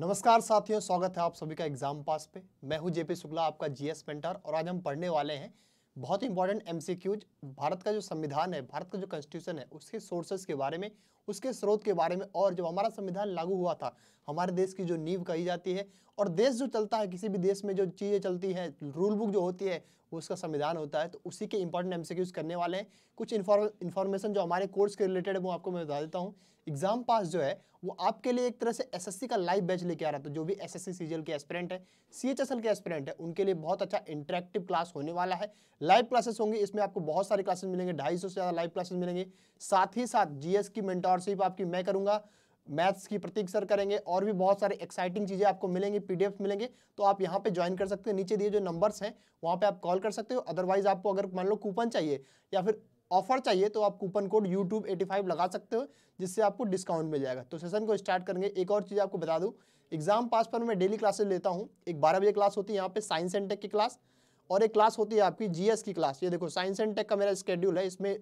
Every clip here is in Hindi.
नमस्कार साथियों स्वागत है आप सभी का एग्जाम पास पे मैं हूं जेपी शुक्ला आपका जीएस पेंटर और आज हम पढ़ने वाले हैं बहुत ही इंपॉर्टेंट एमसीक्यूज भारत का जो संविधान है भारत का जो कॉन्स्टिट्यूशन है उसके सोर्सेज के बारे में उसके स्रोत के बारे में और जब हमारा संविधान लागू हुआ था हमारे देश की जो नींव कही जाती है और देश जो चलता है किसी भी देश में जो चीज़ें चलती हैं रूल बुक जो होती है वो उसका संविधान होता है तो उसी के इंपॉर्टेंट एम करने वाले हैं कुछ इन्फॉर्मेशन जो हमारे कोर्स के रिलेटेड है वो आपको मैं बता देता हूँ एग्जाम पास जो है वो आपके लिए एक तरह से एसएससी का लाइव बैच लेके आ रहा था तो जो भी एसएससी सीजीएल के एस्पिरेंट है सीएचएसएल के एस्पिरेंट है उनके लिए बहुत अच्छा इंटरेक्टिव क्लास होने वाला है लाइव क्लासेस होंगे इसमें आपको बहुत सारे क्लासेस मिलेंगे ढाई से ज़्यादा लाइव क्लासेस मिलेंगे साथ ही साथ जीएस की मेंटोरशिप आपकी मैं करूँगा मैथ्स की प्रतीक सर करेंगे और भी बहुत सारे एक्साइटिंग चीज़ें आपको मिलेंगी पीडीएफ मिलेंगे तो आप यहाँ पे ज्वाइन कर सकते हैं नीचे दिए जो नंबर्स हैं वहाँ पे आप कॉल कर सकते हो अदरवाइज आपको अगर मान लो कूपन चाहिए या फिर ऑफर चाहिए तो आप coupon code YouTube eighty five लगा सकते हो जिससे आपको डिस्काउंट मिल जाएगा तो सेशन को स्टार्ट करेंगे एक और चीज़ आपको बता दूँ एग्जाम पास पर मैं डेली क्लासेस लेता हूँ एक बारह बजे क्लास होती है यहाँ पे साइंस एंड टेक की क्लास और एक क्लास होती है आपकी जीएस की क्लास ये देखो साइंस एंड टेक का मेरा स्केड्यूल है इसमें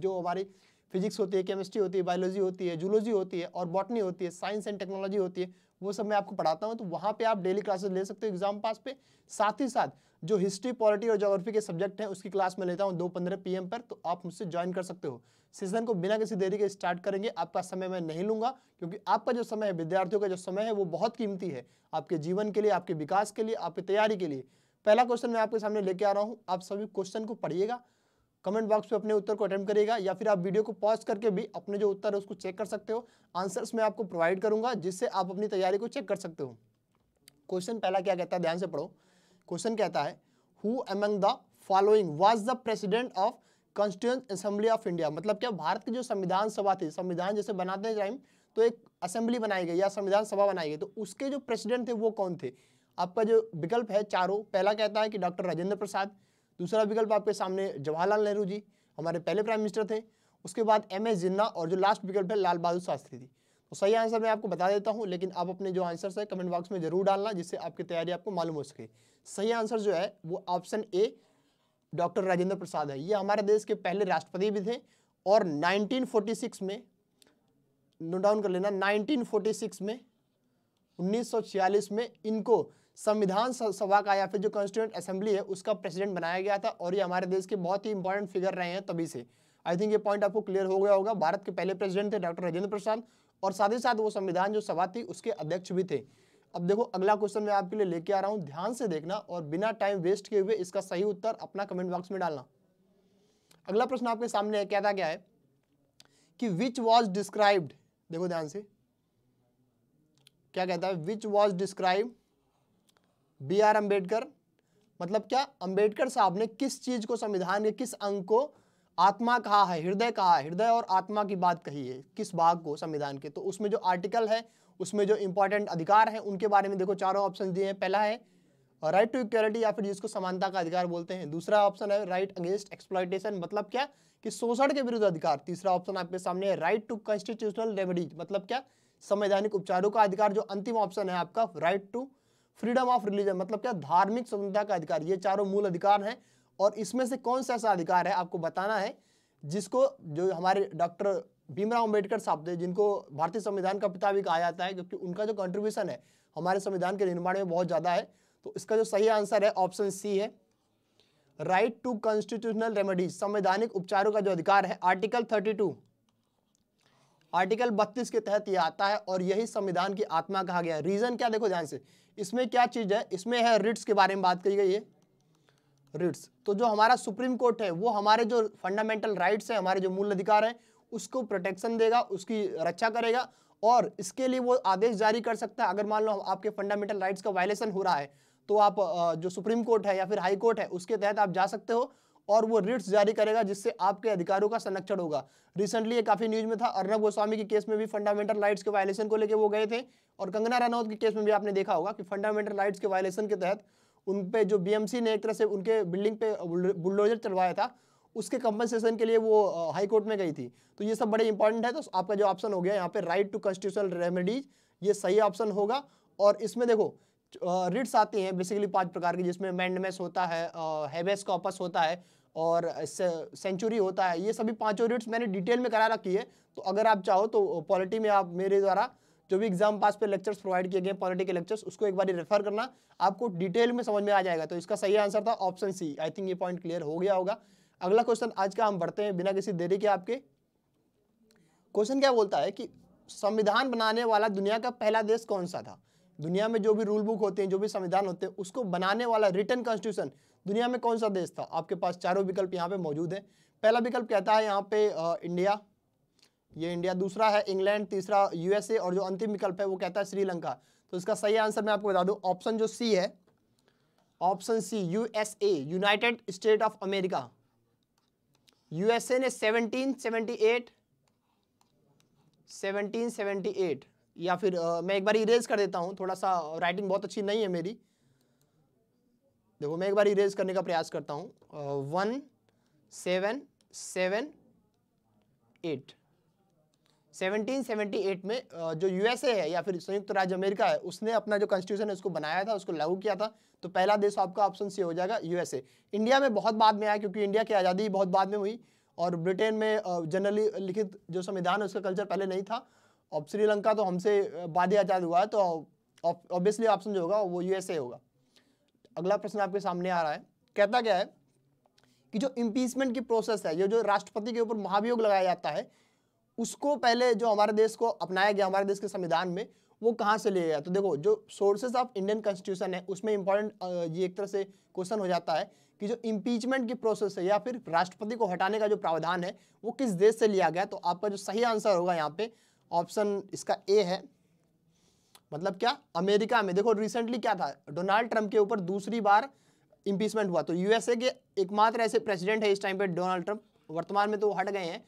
जो हमारी फिजिक्स होती है केमिस्ट्री होती है बायोलॉजी होती है जूलॉजी होती है और बॉटनी होती है साइंस एंड टेक्नोलॉजी होती है वो सब मैं आपको पढ़ाता हूँ तो वहाँ पे आप डेली क्लासेस ले सकते हो एग्जाम पास पे साथ ही साथ जो हिस्ट्री पॉलिटी और जोग्राफी के सब्जेक्ट हैं उसकी क्लास मैं लेता हूँ दो पंद्रह पी पर तो आप मुझसे ज्वाइन कर सकते हो सीजन को बिना किसी देरी के स्टार्ट करेंगे आपका समय मैं नहीं लूँगा क्योंकि आपका जो समय है विद्यार्थियों का जो समय है वो बहुत कीमती है आपके जीवन के लिए आपके विकास के लिए आपकी तैयारी के लिए पहला क्वेश्चन मैं आपके सामने लेके आ रहा हूँ आप सभी क्वेश्चन को पढ़िएगा कमेंट बॉक्स में अपने उत्तर को अटेम्प्ट करिएगा या फिर आप वीडियो को पॉज करके भी अपने जो उत्तर है उसको चेक कर सकते हो आंसर्स मैं आपको प्रोवाइड करूंगा जिससे आप अपनी तैयारी को चेक कर सकते हो क्वेश्चन पहला क्या कहता है ध्यान से पढ़ो क्वेश्चन कहता है who among the following was the president of constituent assembly of India मतलब क्या भारत की जो संविधान सभा थी संविधान जैसे बनाते टाइम तो एक असेंबली बनाई गई या संविधान सभा बनाई गई तो उसके जो प्रेसिडेंट थे वो कौन थे आपका जो विकल्प है चारों पहला कहता है कि डॉक्टर राजेंद्र प्रसाद दूसरा विकल्प आपके सामने जवाहरलाल नेहरू जी हमारे पहले प्राइम मिनिस्टर थे उसके बाद एम एस जिन्ना और जो लास्ट विकल्प है लाल बहादुर शास्त्री जी तो सही आंसर मैं आपको बता देता हूँ लेकिन आप अपने जो आंसर है कमेंट बॉक्स में जरूर डालना जिससे आपकी तैयारी आपको मालूम हो सके सही आंसर जो है वो option A doctor Rajendra Prasad है ये हमारे देश के पहले राष्ट्रपति भी थे और 1946 में नोट डाउन कर लेना 1946 में 1946 में इनको संविधान सभा का या फिर जो कॉन्स्टिट्यूंट असेंबली है उसका प्रेसिडेंट बनाया गया था और ये हमारे देश के बहुत ही इंपॉर्टेंट फिगर रहे हैं तभी से आई थिंक ये पॉइंट आपको क्लियर हो गया होगा भारत के पहले प्रेसिडेंट थे डॉक्टर राजेंद्र प्रसाद और साथ ही साथ वो संविधान जो सभा थी उसके अध्यक्ष भी थे अब देखो अगला क्वेश्चन मैं आपके लिए लेके आ रहा हूँ ध्यान से देखना और बिना टाइम वेस्ट किए हुए इसका सही उत्तर अपना कमेंट बॉक्स में डालना अगला प्रश्न आपके सामने है कहता क्या है कि विच वॉज डिस्क्राइब्ड देखो ध्यान से क्या कहता है which was described B R Ambedkar मतलब क्या अंबेडकर साहब ने किस चीज को संविधान के किस अंग को आत्मा कहा है हृदय कहा हृदय और आत्मा की बात कही है किस भाग को संविधान के तो उसमें जो आर्टिकल है उसमें जो इंपॉर्टेंट अधिकार हैं उनके बारे में देखो चारों ऑप्शन दिए हैं पहला है राइट टू इक्वलिटी या फिर जिसको समानता का अधिकार बोलते हैं दूसरा ऑप्शन है राइट अगेंस्ट एक्सप्लाइटेशन मतलब क्या कि शोषण के विरुद्ध अधिकार तीसरा ऑप्शन आपके सामने है राइट टू कॉन्स्टिट्यूशनल रेमेडीज मतलब क्या संवैधानिक उपचारों का अधिकार जो अंतिम ऑप्शन है आपका right to freedom of religion मतलब क्या धार्मिक स्वतंत्रता का अधिकार ये चारों मूल अधिकार हैं और इसमें से कौन सा ऐसा अधिकार है आपको बताना है जिसको जो हमारे डॉक्टर भीमराव अम्बेडकर साहब थे जिनको भारतीय संविधान का पिता भी कहा जाता है क्योंकि उनका जो कंट्रीब्यूशन है हमारे संविधान के निर्माण में बहुत ज़्यादा है तो इसका जो सही आंसर है ऑप्शन सी है राइट टू कॉन्स्टिट्यूशनल रेमेडीज संवैधानिक उपचारों का जो अधिकार है आर्टिकल थर्टी आर्टिकल 32 के तहत ये आता है और यही संविधान की आत्मा कहा गया है रीजन क्या देखो ध्यान से इसमें क्या चीज है इसमें है रिट्स के बारे में बात करी गई है रिट्स तो जो हमारा सुप्रीम कोर्ट है वो हमारे जो फंडामेंटल राइट्स है हमारे जो मूल अधिकार हैं उसको प्रोटेक्शन देगा उसकी रक्षा करेगा और इसके लिए वो आदेश जारी कर सकता है अगर मान लो आपके फंडामेंटल राइट्स का वायलेशन हो रहा है तो आप जो सुप्रीम कोर्ट है या फिर हाई कोर्ट है उसके तहत आप जा सकते हो और वो रिट्स जारी करेगा जिससे आपके अधिकारों का संरक्षण होगा रिसेंटली ये काफ़ी न्यूज़ में था अर्नब गोस्वामी के केस में भी फंडामेंटल राइट्स के वायलेशन को लेकर वो गए थे और कंगना रनौत के केस में भी आपने देखा होगा कि फंडामेंटल राइट्स के वायलेशन के तहत उन पर जो बी ने एक तरह से उनके बिल्डिंग पे बुलडोजर चलवाया था उसके कंपनसेशन के लिए वो हाईकोर्ट में गई थी तो ये सब बड़े इंपॉर्टेंट है तो आपका जो ऑप्शन हो गया यहाँ पे राइट टू कॉन्स्टिट्यूशनल रेमेडीज ये सही ऑप्शन होगा और इसमें देखो रिट्स आती हैं बेसिकली पांच प्रकार की जिसमें मैंडमेस होता है हैबेस कॉपस होता है और सेंचुरी होता है ये सभी पांचों रेट्स मैंने डिटेल में करा रखी है तो अगर आप चाहो तो पॉलिटी में आप मेरे द्वारा जो भी एग्जाम पास पे लेक्चर्स प्रोवाइड किए गए पॉलिटी के लेक्चर्स उसको एक बार रेफर करना आपको डिटेल में समझ में आ जाएगा तो इसका सही आंसर था ऑप्शन सी आई थिंक ये पॉइंट क्लियर हो गया होगा अगला क्वेश्चन आज का हम बढ़ते हैं बिना किसी देरी के आपके क्वेश्चन क्या बोलता है कि संविधान बनाने वाला दुनिया का पहला देश कौन सा था दुनिया में जो भी रूल बुक होते हैं जो भी संविधान होते हैं उसको बनाने वाला रिटर्न कॉन्स्टिट्यूशन दुनिया में कौन सा देश था आपके पास चारों विकल्प यहाँ पे मौजूद है पहला विकल्प कहता है यहाँ पे इंडिया ये इंडिया दूसरा है इंग्लैंड तीसरा यूएसए और जो अंतिम विकल्प है वो कहता है श्रीलंका तो इसका सही आंसर मैं आपको बता दूं ऑप्शन जो सी है option C USA United State of America USA ने 1778 1778 या फिर आ, मैं एक बार इरेज कर देता हूँ थोड़ा सा राइटिंग बहुत अच्छी नहीं है मेरी देखो मैं एक बार इरेज करने का प्रयास करता हूँ one seven seven eight seventeen seventy eight में जो यूएसए है या फिर संयुक्त राज्य अमेरिका है उसने अपना जो कॉन्स्टिट्यूशन है उसको बनाया था उसको लागू किया था तो पहला देश आपका ऑप्शन सी हो जाएगा यूएसए इंडिया में बहुत बाद में आया क्योंकि इंडिया की आज़ादी बहुत बाद में हुई और ब्रिटेन में जनरली लिखित जो संविधान है उसका कल्चर पहले नहीं था और श्रीलंका तो हमसे बाद आज़ाद हुआ है तो ऑब्वियसली ऑप्शन जो होगा वो यूएसए होगा अगला प्रश्न आपके सामने आ रहा है कहता क्या है कि जो इम्पीचमेंट की प्रोसेस है ये जो राष्ट्रपति के ऊपर महाभियोग लगाया जाता है उसको पहले जो हमारे देश को अपनाया गया हमारे देश के संविधान में वो कहाँ से लिया गया तो देखो जो सोर्सेज ऑफ इंडियन कॉन्स्टिट्यूशन है उसमें इंपॉर्टेंट ये एक तरह से क्वेश्चन हो जाता है कि जो इम्पीचमेंट की प्रोसेस है या फिर राष्ट्रपति को हटाने का जो प्रावधान है वो किस देश से लिया गया तो आपका जो सही आंसर होगा यहाँ पे ऑप्शन इसका ए है मतलब क्या अमेरिका में देखो रिसेंटली क्या था डोनाल्ड ट्रंप के ऊपर दूसरी बार इम्पीचमेंट हुआ तो यूएसए के एकमात्र ऐसे प्रेसिडेंट है इस टाइम पे डोनाल्ड ट्रंप वर्तमान में तो हट गए हैं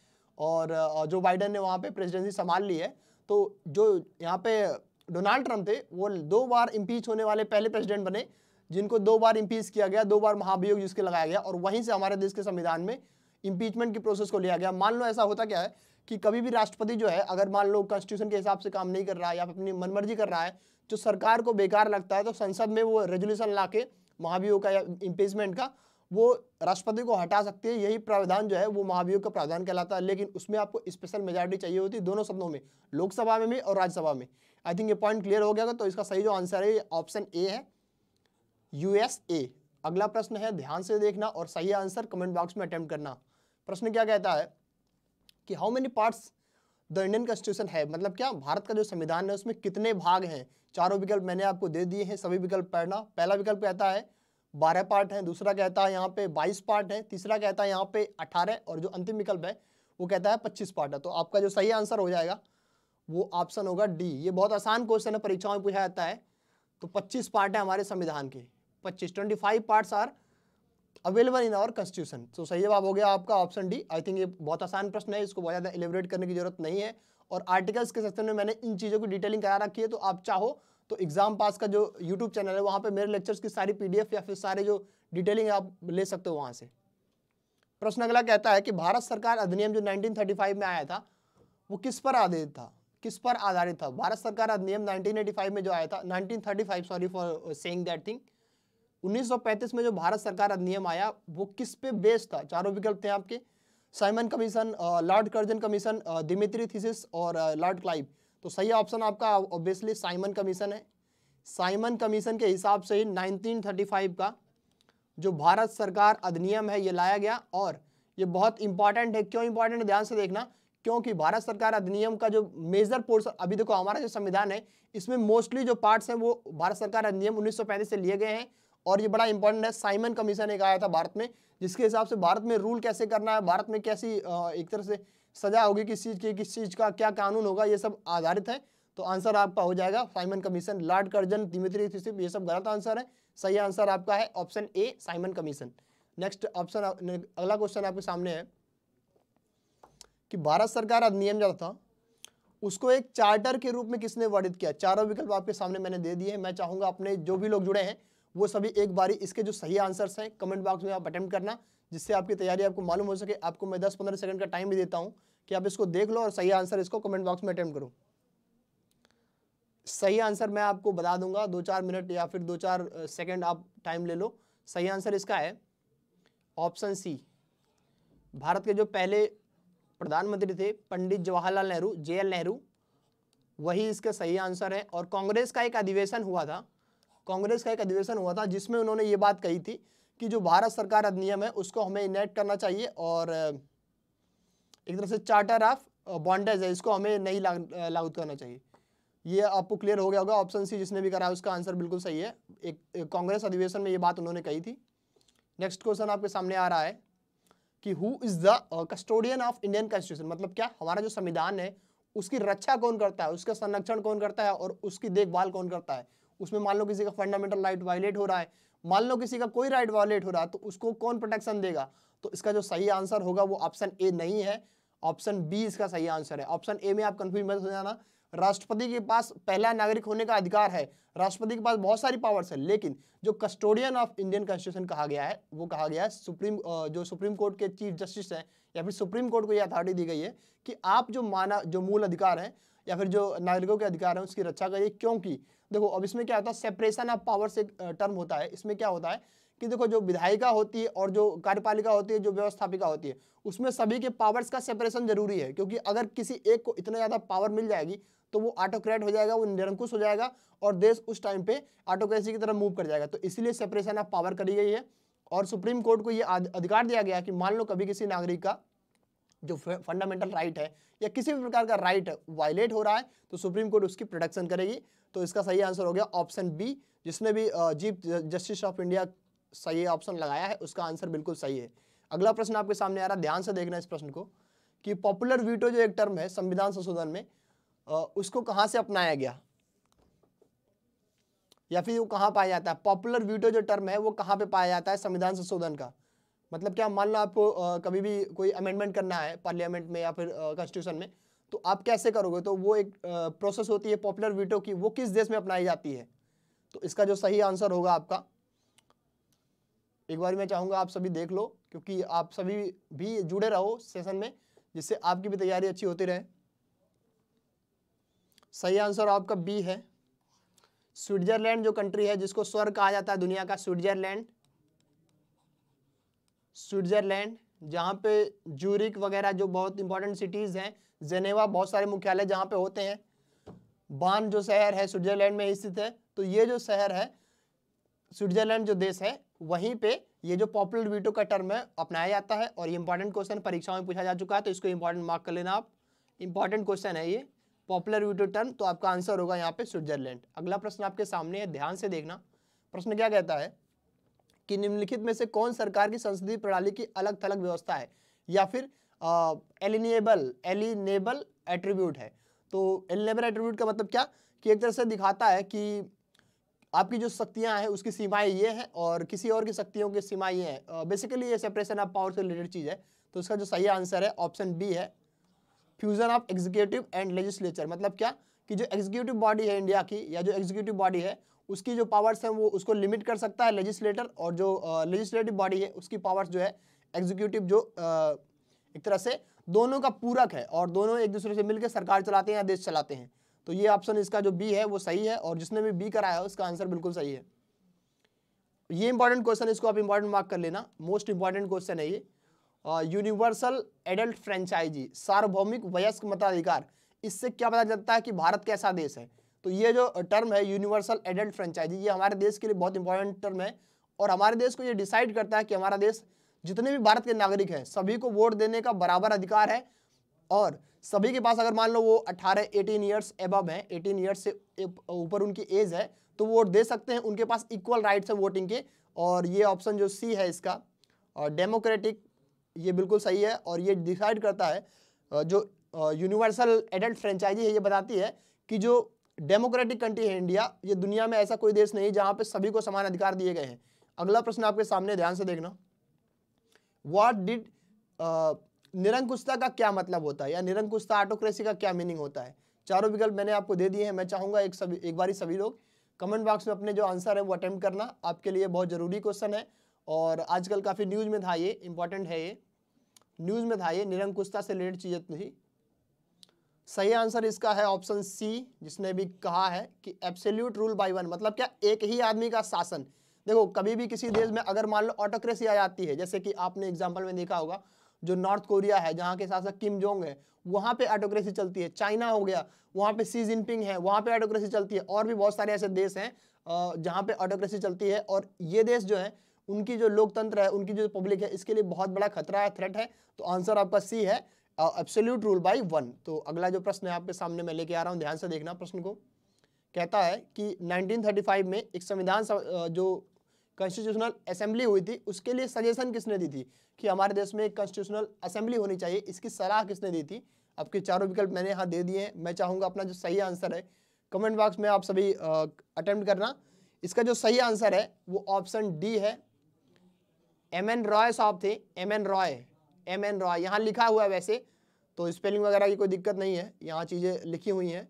और जो बाइडन ने वहाँ पे प्रेसिडेंसी संभाल ली है तो जो यहाँ पे डोनाल्ड ट्रंप थे वो दो बार इम्पीच होने वाले पहले प्रेसिडेंट बने जिनको दो बार इम्पीच किया गया दो बार महाभियोग जिसके लगाया गया और वहीं से हमारे देश के संविधान में इम्पीचमेंट की प्रोसेस को लिया गया मान लो ऐसा होता क्या है कि कभी भी राष्ट्रपति जो है अगर मान लो कॉन्स्टिट्यूशन के हिसाब से काम नहीं कर रहा है या अपनी मनमर्जी कर रहा है जो सरकार को बेकार लगता है तो संसद में वो रेजोल्यूशन ला के महाभियोग का या इम्पीचमेंट का वो राष्ट्रपति को हटा सकती है यही प्रावधान जो है वो महाभियोग का प्रावधान कहलाता है लेकिन उसमें आपको स्पेशल मेजोरिटी चाहिए होती है दोनों सदनों में लोकसभा में भी और राज्यसभा में आई थिंक ये पॉइंट क्लियर हो गया तो इसका सही जो आंसर है ऑप्शन ए है ए अगला प्रश्न है ध्यान से देखना और सही आंसर कमेंट बॉक्स में अटेम्प्ट करना प्रश्न क्या कहता है कि how many parts the Indian constitution है मतलब क्या भारत का जो संविधान है उसमें कितने भाग हैं चारों विकल्प मैंने आपको दे दिए हैं सभी विकल्प पढ़ना पहला विकल्प कहता है बारह पार्ट हैं दूसरा कहता है यहाँ पे बाईस पार्ट है तीसरा कहता है यहाँ पे अठारह और जो अंतिम विकल्प है वो कहता है पच्चीस पार्ट है तो आपका जो सही आंसर हो जाएगा वो ऑप्शन होगा डी ये बहुत आसान क्वेश्चन है परीक्षाओं में पूछा जाता है तो पच्चीस पार्ट है हमारे संविधान के पच्चीस twenty five parts are available in our constitution तो सही जवाब हो गया आपका ऑप्शन डी आई थिंक ये बहुत आसान प्रश्न है इसको बहुत ज़्यादा एलिबरेट करने की जरूरत नहीं है और आर्टिकल्स के सेक्शन में मैंने इन चीज़ों की डिटेलिंग करा रखी है तो आप चाहो तो एग्जाम पास का जो यूट्यूब चैनल है वहाँ पर मेरे लेक्चर्स की सारी पीडीएफ या फिर सारे जो डिटेलिंग आप ले सकते हो वहाँ से प्रश्न अगला कहता है कि भारत सरकार अधिनियम जो 1935 में आया था वो किस पर आधारित था किस पर आधारित था भारत सरकार अधिनियम 1985 में जो आया था 1935 sorry for saying that thing 1935 में जो भारत सरकार अधिनियम आया वो किस पे बेस्ड था चारों विकल्प थे आपके Simon commission lord Curzon commission Dimitri thesis और लॉर्ड क्लाइव तो सही ऑप्शन आपका ऑब्वियसली साइमन कमीशन है साइमन कमीशन के हिसाब से ही 1935 का जो भारत सरकार अधिनियम है ये लाया गया और ये बहुत इंपॉर्टेंट है क्यों इंपॉर्टेंट ध्यान से देखना क्योंकि भारत सरकार अधिनियम का जो मेजर पोर्शन अभी देखो हमारा जो संविधान है इसमें मोस्टली जो पार्ट्स हैं वो भारत सरकार अधिनियम उन्नीस से लिए गए हैं और ये बड़ा इंपॉर्टेंट है साइमन कमीशन एक आया था भारत में जिसके हिसाब से भारत में रूल कैसे करना है भारत में कैसी एक तरह से सजा होगी किस चीज़ की किस चीज़ का क्या कानून होगा ये सब आधारित है तो आंसर आपका हो जाएगा Simon commission lord Curzon Dimitri ये सब गलत आंसर है सही आंसर आपका है option A Simon commission next option अगला क्वेश्चन आपके सामने है कि भारत सरकार अधिनियम जो था उसको एक चार्टर के रूप में किसने वर्णित किया चारों विकल्प आपके सामने मैंने दे दिए मैं चाहूंगा अपने जो भी लोग जुड़े हैं वो सभी एक बारी इसके जो सही आंसर्स हैं कमेंट बॉक्स में आप अटेम्प्ट करना जिससे आपकी तैयारी आपको मालूम हो सके आपको मैं दस पंद्रह सेकंड का टाइम भी देता हूँ कि आप इसको देख लो और सही आंसर इसको कमेंट बॉक्स में अटैम्प्ट करो सही आंसर मैं आपको बता दूंगा दो चार मिनट या फिर दो चार सेकेंड आप टाइम ले लो सही आंसर इसका है ऑप्शन सी भारत के जो पहले प्रधानमंत्री थे पंडित जवाहरलाल नेहरू जे एल नेहरू वही इसका सही आंसर है और कांग्रेस का एक अधिवेशन हुआ था कांग्रेस का एक अधिवेशन हुआ था जिसमें उन्होंने ये बात कही थी कि जो भारत सरकार अधिनियम है उसको हमें इनेक्ट करना चाहिए और एक तरह से चार्टर ऑफ बॉन्डेज है इसको हमें नहीं लागू करना चाहिए ये आपको क्लियर हो गया होगा ऑप्शन सी जिसने भी करा उसका आंसर बिल्कुल सही है एक कांग्रेस अधिवेशन में ये बात उन्होंने कही थी नेक्स्ट क्वेश्चन आपके सामने आ रहा है कि who is the custodian of Indian constitution मतलब क्या हमारा जो संविधान है उसकी रक्षा कौन करता है उसका संरक्षण कौन करता है और उसकी देखभाल कौन करता है उसमें मान लो किसी का फंडामेंटल राइट वायलेट हो रहा है मान लो किसी का कोई राइट वायलेट हो रहा है तो उसको कौन प्रोटेक्शन देगा तो इसका जो सही आंसर होगा वो ऑप्शन ए नहीं है ऑप्शन बी इसका सही आंसर है ऑप्शन ए में आप कंफ्यूज मत हो जाना राष्ट्रपति के पास पहला नागरिक होने का अधिकार है राष्ट्रपति के पास बहुत सारी पावर्स है लेकिन जो कस्टोडियन ऑफ इंडियन कॉन्स्टिट्यूशन कहा गया है वो कहा गया है सुप्रीम जो सुप्रीम कोर्ट के चीफ जस्टिस हैं या फिर सुप्रीम कोर्ट को ये अथॉरिटी दी गई है कि आप जो माना जो मूल अधिकार हैं या फिर जो नागरिकों के अधिकार हैं उसकी रक्षा करिए क्योंकि देखो अब इसमें क्या होता है सेपरेशन ऑफ पावर से टर्म होता है इसमें क्या होता है कि देखो जो विधायिका होती है और जो कार्यपालिका होती है जो व्यवस्थापिका होती है उसमें सभी के पावर्स का सेपरेशन जरूरी है क्योंकि अगर किसी एक को इतना ज़्यादा पावर मिल जाएगी तो वो ऑटोक्रेट हो जाएगा वो निरंकुश हो जाएगा और देश उस टाइम पे ऑटोक्रेसी की तरफ मूव कर जाएगा तो इसीलिए सेपरेशन ऑफ पावर करी गई है और सुप्रीम कोर्ट को ये अधिकार दिया गया कि मान लो कभी किसी नागरिक का जो फंडामेंटल राइट है या किसी भी प्रकार का राइट वायलेट हो रहा है तो सुप्रीम कोर्ट उसकी प्रोडक्शन करेगी तो इसका सही आंसर हो गया ऑप्शन बी जिसने भी चीफ जस्टिस ऑफ इंडिया सही ऑप्शन लगाया है उसका आंसर बिल्कुल सही है अगला प्रश्न आपके सामने आ रहा है ध्यान से देखना इस प्रश्न को कि पॉपुलर वीटो जो एक टर्म है संविधान संशोधन में उसको कहाँ से अपनाया गया या फिर वो कहाँ पाया जाता है पॉपुलर वीटो जो टर्म है वो कहाँ पे पाया जाता है संविधान संशोधन का मतलब क्या मान लो आपको आ, कभी भी कोई अमेंडमेंट करना है पार्लियामेंट में या फिर कॉन्स्टिट्यूशन में तो आप कैसे करोगे तो वो एक आ, प्रोसेस होती है पॉपुलर वीटो की वो किस देश में अपनाई जाती है तो इसका जो सही आंसर होगा आपका एक बार मैं चाहूँगा आप सभी देख लो क्योंकि आप सभी भी जुड़े रहो सेशन में जिससे आपकी भी तैयारी अच्छी होती रहे सही आंसर आपका बी है स्विट्जरलैंड जो कंट्री है जिसको स्वर्ग कहा जाता है दुनिया का स्विट्जरलैंड स्विट्ज़रलैंड जहाँ पे जूरिक वगैरह जो बहुत इंपॉर्टेंट सिटीज़ हैं जेनेवा बहुत सारे मुख्यालय जहाँ पे होते हैं बान जो शहर है स्विट्ज़रलैंड में स्थित है तो ये जो शहर है स्विट्ज़रलैंड जो देश है वहीं पे ये जो पॉपुलर वीटो का टर्म है अपनाया जाता है और ये इंपॉर्टेंट क्वेश्चन परीक्षाओं में पूछा जा चुका है तो इसको इंपॉर्टेंट मार्क कर लेना आप इंपॉर्टेंट क्वेश्चन है ये पॉपुलर वीटो टर्म तो आपका आंसर होगा यहाँ पे स्विट्जरलैंड अगला प्रश्न आपके सामने है ध्यान से देखना प्रश्न क्या कहता है कि निम्नलिखित में से कौन सरकार की संसदीय प्रणाली की अलग थलग व्यवस्था है या फिर एलिनेबल एलिनेबल एट्रीब्यूट है तो एलिनेबल एट्रीब्यूट का मतलब क्या कि एक तरह से दिखाता है कि आपकी जो शक्तियाँ हैं उसकी सीमाएँ ये हैं और किसी और की शक्तियों की सीमाएँ ये हैं बेसिकली ये सेपरेशन ऑफ पावर से रिलेटेड चीज़ है तो इसका जो सही आंसर है ऑप्शन बी है fusion of executive and legislature मतलब क्या कि जो एग्जीक्यूटिव बॉडी है इंडिया की या जो एग्जीक्यूटिव बॉडी है उसकी जो पावर्स हैं वो उसको लिमिट कर सकता है लेजिस्लेटर और जो लेजिस्लेटिव uh, बॉडी है उसकी पावर्स जो है एग्जीक्यूटिव जो uh, एक तरह से दोनों का पूरक है और दोनों एक दूसरे से मिलकर सरकार चलाते हैं या देश चलाते हैं तो ये ऑप्शन इसका जो बी है वो सही है और जिसने भी बी कराया है उसका आंसर बिल्कुल सही है ये इंपॉर्टेंट क्वेश्चन इसको आप इंपॉर्टेंट मार्क कर लेना मोस्ट इंपॉर्टेंट क्वेश्चन है ये यूनिवर्सल एडल्ट फ्रेंचाइजी सार्वभौमिक वयस्क मताधिकार इससे क्या पता चलता है कि भारत कैसा देश है तो ये जो टर्म है यूनिवर्सल एडल्ट फ्रेंचाइजी ये हमारे देश के लिए बहुत इंपॉर्टेंट टर्म है और हमारे देश को ये डिसाइड करता है कि हमारा देश जितने भी भारत के नागरिक हैं सभी को वोट देने का बराबर अधिकार है और सभी के पास अगर मान लो वो 18 18 ईयर्स एबव हैं 18 ईयर्स से ऊपर उनकी एज है तो वोट दे सकते हैं उनके पास इक्वल राइट्स हैं वोटिंग के और ये ऑप्शन जो सी है इसका और डेमोक्रेटिक ये बिल्कुल सही है और ये डिसाइड करता है जो यूनिवर्सल एडल्ट फ्रेंचाइजी है ये बताती है कि जो डेमोक्रेटिक कंट्री है इंडिया ये दुनिया में ऐसा कोई देश नहीं जहां पे सभी को समान अधिकार दिए गए हैं अगला प्रश्न आपके सामने ध्यान से देखना वॉट डिड निरंकुशता का क्या मतलब होता है या निरंकुशता ऑटोक्रेसी का क्या मीनिंग होता है चारों विकल्प मैंने आपको दे दिए हैं मैं चाहूंगा एक सभी एक बार सभी लोग कमेंट बॉक्स में अपने जो आंसर है वो अटेम्प्ट करना आपके लिए बहुत ज़रूरी क्वेश्चन है और आजकल काफ़ी न्यूज़ में था ये इंपॉर्टेंट है ये न्यूज़ में था ये निरंकुशता से रिलेटेड चीज़ थी सही आंसर इसका है ऑप्शन सी जिसने भी कहा है कि एब्सोल्यूट रूल बाई वन मतलब क्या एक ही आदमी का शासन देखो कभी भी किसी देश में अगर मान लो ऑटोक्रेसी आ जाती है जैसे कि आपने एग्जाम्पल में देखा होगा जो नॉर्थ कोरिया है जहाँ के शासक किम जोंग है वहाँ पे ऑटोक्रेसी चलती है चाइना हो गया वहाँ पे सी जिनपिंग है वहाँ पे ऑटोक्रेसी चलती है और भी बहुत सारे ऐसे देश हैं जहाँ पे ऑटोक्रेसी चलती है और ये देश जो है उनकी जो लोकतंत्र है उनकी जो पब्लिक है इसके लिए बहुत बड़ा खतरा है थ्रेट है तो आंसर आपका सी है एब्सोल्यूट रूल बाई वन तो अगला जो प्रश्न है आपके सामने मैं लेके आ रहा हूँ ध्यान से देखना प्रश्न को कहता है कि 1935 में एक संविधान जो कॉन्स्टिट्यूशनल असेंबली हुई थी उसके लिए सजेशन किसने दी थी कि हमारे देश में एक कॉन्स्टिट्यूशनल असेंबली होनी चाहिए इसकी सलाह किसने दी थी आपके चारों विकल्प मैंने यहाँ दे दिए हैं मैं चाहूँगा अपना जो सही आंसर है कमेंट बॉक्स में आप सभी अटैम्प्ट करना इसका जो सही आंसर है वो ऑप्शन डी है एम एन रॉय साहब थे M N Roy M N Roy यहाँ लिखा हुआ है वैसे तो स्पेलिंग वगैरह की कोई दिक्कत नहीं है यहाँ चीज़ें लिखी हुई हैं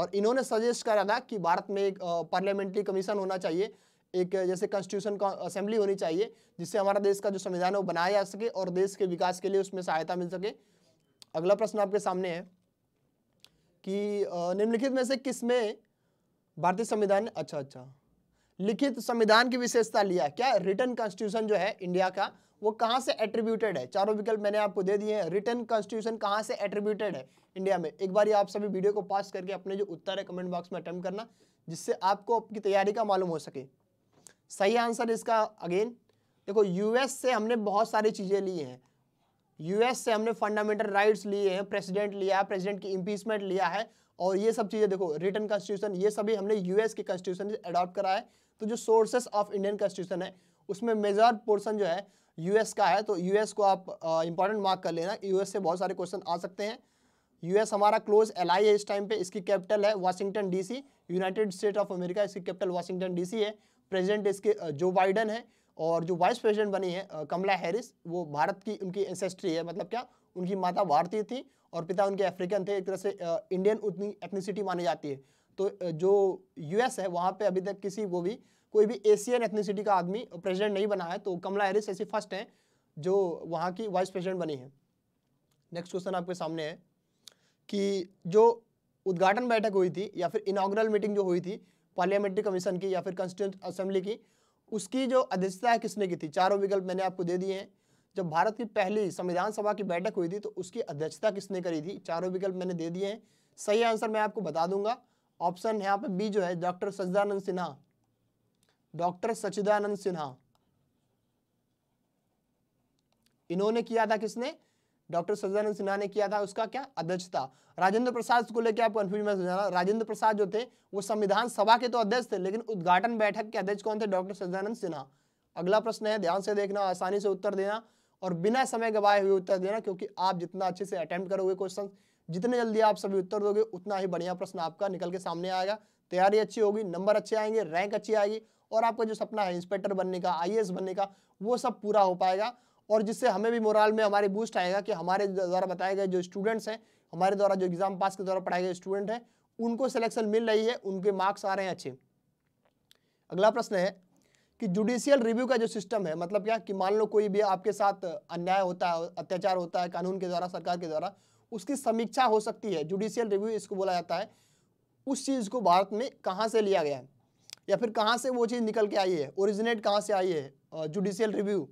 और इन्होंने सजेस्ट करा था कि भारत में एक पार्लियामेंट्री कमीशन होना चाहिए एक जैसे कॉन्स्टिट्यूशन असेंबली होनी चाहिए जिससे हमारा देश का जो संविधान है वो बनाया जा सके और देश के विकास के लिए उसमें सहायता मिल सके अगला प्रश्न आपके सामने है कि निम्नलिखित में से किस में भारतीय संविधान अच्छा अच्छा लिखित संविधान की विशेषता लिया क्या रिटर्न कॉन्स्टिट्यूशन जो है इंडिया का वो कहाँ से एट्रीब्यूटेड है चारों विकल्प मैंने आपको दे दिए हैं रिटर्न कॉन्स्टिट्यूशन कहाँ से एट्रीब्यूटेड है इंडिया में एक बार आप सभी वीडियो को पास करके अपने जो उत्तर है कमेंट बॉक्स में अटैम्प्ट करना जिससे आपको आपकी तैयारी का मालूम हो सके सही आंसर इसका अगेन देखो यूएस से हमने बहुत सारी चीज़ें ली हैं यूएस से हमने फंडामेंटल राइट्स लिए हैं प्रेसिडेंट लिया है प्रेसिडेंट की इम्पीचमेंट लिया है और ये सब चीज़ें देखो रिटर्न कॉन्स्टिट्यूशन ये सभी हमने यूएस के कॉन्स्टिट्यूशन से अडॉप्ट करा है तो जो सोर्सेस ऑफ इंडियन कॉन्स्टिट्यूशन है उसमें मेजर पोर्सन जो है यूएस का है तो यूएस को आप इंपॉर्टेंट मार्क कर लेना यूएस से बहुत सारे क्वेश्चन आ सकते हैं यूएस हमारा क्लोज एलाई है इस टाइम पे इसकी कैपिटल है Washington DC United State of America इसकी कैपिटल वाशिंगटन डीसी है प्रेसिडेंट इसके जो बाइडन है और जो वाइस प्रेसिडेंट बनी है कमला हैरिस वो भारत की उनकी एंसेस्ट्री है मतलब क्या उनकी माता भारतीय थी और पिता उनके अफ्रीकन थे एक तरह से इंडियन उतनी एथनिसिटी मानी जाती है तो जो यूएस है वहाँ पे अभी तक किसी वो भी कोई भी एशियन एथनिसिटी का आदमी प्रेसिडेंट नहीं बना है तो कमला हैरिस ऐसी फर्स्ट हैं जो वहाँ की वाइस प्रेसिडेंट बनी है नेक्स्ट क्वेश्चन आपके सामने है कि जो उद्घाटन बैठक हुई थी या फिर इनाग्रल मीटिंग जो हुई थी पार्लियामेंट्री कमीशन की या फिर कॉन्स्टिट्यूंट असेंबली की उसकी जो अध्यक्षता है किसने की थी चारों विकल्प मैंने आपको दे दिए हैं जब भारत की पहली संविधान सभा की बैठक हुई थी तो उसकी अध्यक्षता किसने करी थी चारों विकल्प मैंने दे दिए हैं सही आंसर मैं आपको बता दूंगा ऑप्शन यहाँ पे बी जो है डॉक्टर सचिदानंद सिन्हा डॉक्टर सचिदानंद सिन्हा इन्होंने किया था किसने डॉक्टर सचिदानंद सिन्हा ने किया था उसका क्या अध्यक्षता राजेंद्र प्रसाद को लेकर आप कंफ्यूज मत राजेंद्र प्रसाद जो थे वो संविधान सभा के तो अध्यक्ष थे लेकिन उद्घाटन बैठक के अध्यक्ष कौन थे डॉक्टर सचिदानंद सिन्हा अगला प्रश्न है ध्यान से देखना आसानी से उत्तर देना और बिना समय गवाए हुए उत्तर देना क्योंकि आप जितना अच्छे से अटेम्प्ट करोगे क्वेश्चन जितने जल्दी आप सभी उत्तर दोगे उतना ही बढ़िया प्रश्न आपका निकल के सामने आएगा तैयारी अच्छी होगी नंबर अच्छे आएंगे रैंक अच्छी आएगी और आपका जो सपना है इंस्पेक्टर बनने का आई बनने का वो सब पूरा हो पाएगा और जिससे हमें भी मोराल में हमारे बूस्ट आएगा कि हमारे द्वारा बताए गए जो स्टूडेंट्स हैं हमारे द्वारा जो एग्जाम पास के द्वारा पढ़ाए गए स्टूडेंट हैं उनको सिलेक्शन मिल रही है उनके मार्क्स आ रहे हैं अच्छे अगला प्रश्न है कि जुडिशियल रिव्यू का जो सिस्टम है मतलब क्या कि मान लो कोई भी आपके साथ अन्याय होता है अत्याचार होता है कानून के द्वारा सरकार के द्वारा उसकी समीक्षा हो सकती है जुडिशियल रिव्यू इसको बोला जाता है उस चीज़ को भारत में कहाँ से लिया गया है या फिर कहाँ से वो चीज़ निकल के आई है ओरिजिनेट कहाँ से आई है जुडिशियल रिव्यू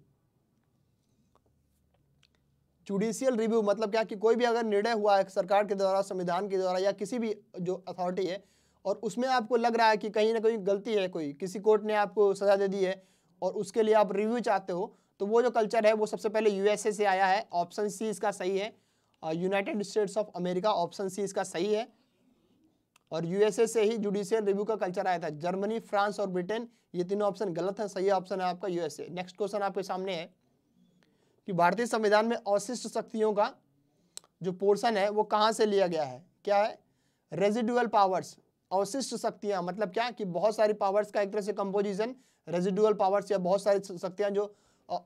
जुडिशियल रिव्यू मतलब क्या कि कोई भी अगर निर्णय हुआ है सरकार के द्वारा संविधान के द्वारा या किसी भी जो अथॉरिटी है और उसमें आपको लग रहा है कि कहीं ना कहीं गलती है कोई किसी कोर्ट ने आपको सज़ा दे दी है और उसके लिए आप रिव्यू चाहते हो तो वो जो कल्चर है वो सबसे पहले यूएसए से आया है ऑप्शन सी इसका सही है United States of America option C इसका सही है और यूएसए से ही जुडिशियल रिव्यू का कल्चर आया था जर्मनी फ्रांस और ब्रिटेन ये तीनों ऑप्शन गलत है सही ऑप्शन है आपका यूएसए नेक्स्ट क्वेश्चन आपके सामने है कि भारतीय संविधान में अवशिष्ट शक्तियों का जो पोर्शन है वो कहाँ से लिया गया है क्या है रेजिडुअल पावर्स अवशिष्ट शक्तियाँ मतलब क्या कि बहुत सारी पावर्स का एक तरह से कंपोजिशन रेजिडुअल पावर्स या बहुत सारी शक्तियाँ जो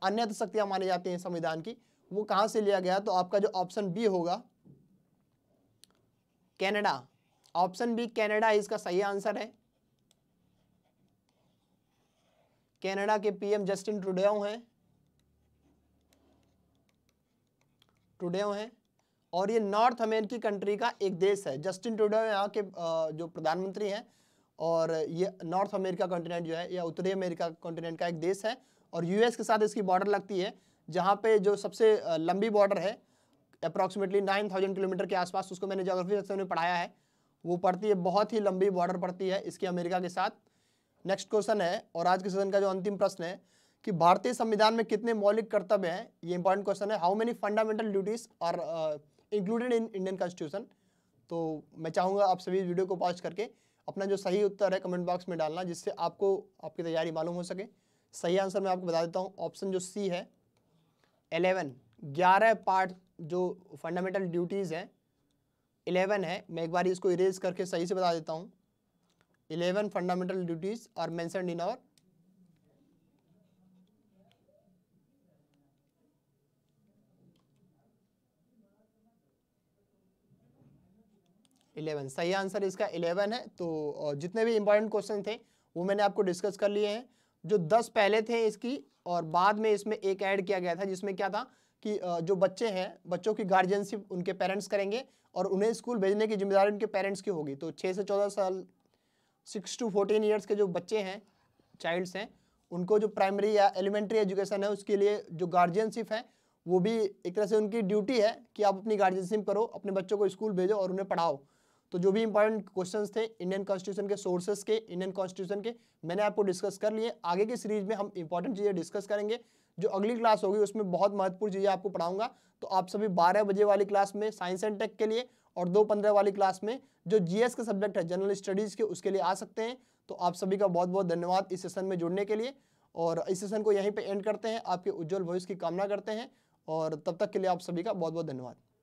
अन्य शक्तियाँ मानी जाती हैं संविधान की वो कहां से लिया गया तो आपका जो ऑप्शन बी होगा कनाडा ऑप्शन बी कनाडा इसका सही आंसर है कनाडा के पीएम जस्टिन टूडे हैं ट्रुडेओ हैं और ये नॉर्थ अमेरिकी कंट्री का एक देश है जस्टिन टूडे यहाँ के जो प्रधानमंत्री हैं और ये नॉर्थ अमेरिका कॉन्टिनेंट जो है या उत्तरी अमेरिका कॉन्टिनेंट का एक देश है और यूएस के साथ इसकी बॉर्डर लगती है जहाँ पे जो सबसे लंबी बॉर्डर है अप्रॉक्सीमेटली नाइन थाउजेंड किलोमीटर के आसपास उसको मैंने जोग्राफी सेक्शन में पढ़ाया है वो पड़ती है बहुत ही लंबी बॉर्डर पड़ती है इसकी अमेरिका के साथ नेक्स्ट क्वेश्चन है और आज के सेशन का जो अंतिम प्रश्न है कि भारतीय संविधान में कितने मौलिक कर्तव्य हैं ये इंपॉर्टेंट क्वेश्चन है how many fundamental duties are included in Indian constitution तो मैं चाहूँगा आप सभी वीडियो को पॉज करके अपना जो सही उत्तर है कमेंट बॉक्स में डालना जिससे आपको आपकी तैयारी मालूम हो सके सही आंसर मैं आपको बता देता हूँ ऑप्शन जो सी है एलेवन ग्यारह पार्ट जो फंडामेंटल ड्यूटीज़ हैं इलेवन है मैं एक बार इसको इरेज करके सही से बता देता हूँ eleven fundamental duties are mentioned in our eleven सही आंसर इसका इलेवन है तो जितने भी इंपॉर्टेंट क्वेश्चन थे वो मैंने आपको डिस्कस कर लिए हैं जो दस पहले थे इसकी और बाद में इसमें एक ऐड किया गया था जिसमें क्या था कि जो बच्चे हैं बच्चों की गार्जियनशिप उनके पेरेंट्स करेंगे और उन्हें स्कूल भेजने की जिम्मेदारी उनके पेरेंट्स की होगी तो छः से चौदह साल सिक्स टू फोर्टीन ईयर्स के जो बच्चे हैं चाइल्ड्स हैं उनको जो प्राइमरी या एलिमेंट्री एजुकेशन है उसके लिए जो गार्जियनशिप है वो भी एक तरह से उनकी ड्यूटी है कि आप अपनी गार्जियनशिप करो अपने बच्चों को स्कूल भेजो और उन्हें पढ़ाओ तो जो भी इंपॉर्टेंट क्वेश्चंस थे इंडियन कॉन्स्टिट्यूशन के सोर्सेस के इंडियन कॉन्स्टिट्यूशन के मैंने आपको डिस्कस कर लिए आगे की सीरीज में हम इंपॉर्टेंट चीज़ें डिस्कस करेंगे जो अगली क्लास होगी उसमें बहुत महत्वपूर्ण चीज़ें आपको पढ़ाऊंगा तो आप सभी बारह बजे वाली क्लास में साइंस एंड टेक के लिए और दो पंद्रह वाली क्लास में जो जी के सब्जेक्ट है जनरल स्टडीज़ के उसके लिए आ सकते हैं तो आप सभी का बहुत बहुत धन्यवाद इस सेशन में जुड़ने के लिए और इस सेशन को यहीं पर एंड करते हैं आपके उज्ज्वल भविष्य की कामना करते हैं और तब तक के लिए आप सभी का बहुत बहुत धन्यवाद